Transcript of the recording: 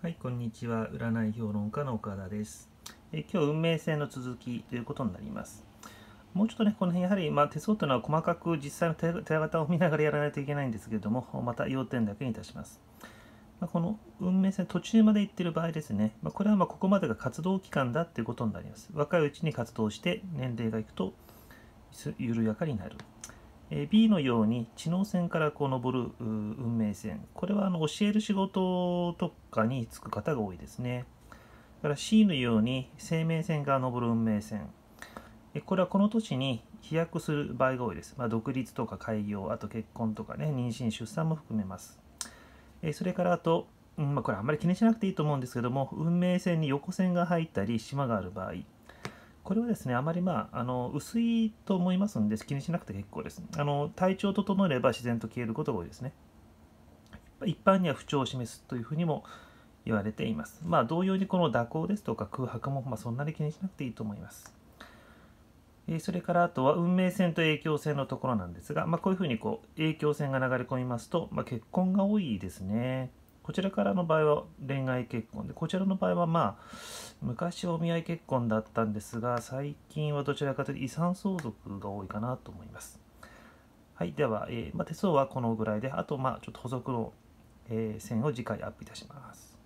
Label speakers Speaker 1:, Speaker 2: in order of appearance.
Speaker 1: はい、こんにちは。占い評論家の岡田です。え今日、運命線の続きということになります。もうちょっとね、この辺、やはり、まあ、手相というのは細かく実際の手形を見ながらやらないといけないんですけれども、また要点だけにいたします。まあ、この運命線途中まで行ってる場合ですね、まあ、これはまここまでが活動期間だということになります。若いうちに活動して、年齢がいくと緩やかになる。B のように知能線からこう上る運命線これはあの教える仕事とかに就く方が多いですねだから C のように生命線から上る運命線これはこの年に飛躍する場合が多いです、まあ、独立とか開業あと結婚とかね妊娠出産も含めますそれからあと、まあ、これあんまり気にしなくていいと思うんですけども運命線に横線が入ったり島がある場合これはですね、あまりまあ、あの薄いと思いますので、気にしなくて結構です。あの体調を整えれば自然と消えることが多いですね。一般には不調を示すというふうにも言われています。まあ、同様にこの蛇行ですとか空白も、まあ、そんなに気にしなくていいと思います。えそれからあとは運命線と影響線のところなんですが、まあ、こういうふうにこう影響線が流れ込みますと、まあ、結婚が多いですね。こちらからの場合は恋愛結婚で、こちらの場合はまあ、昔お見合い結婚だったんですが、最近はどちらかというと遺産相続が多いかなと思います。はい、では、えー、まあ、手相はこのぐらいで、あと、まあ、ちょっと補足の、えー、線を次回アップいたします。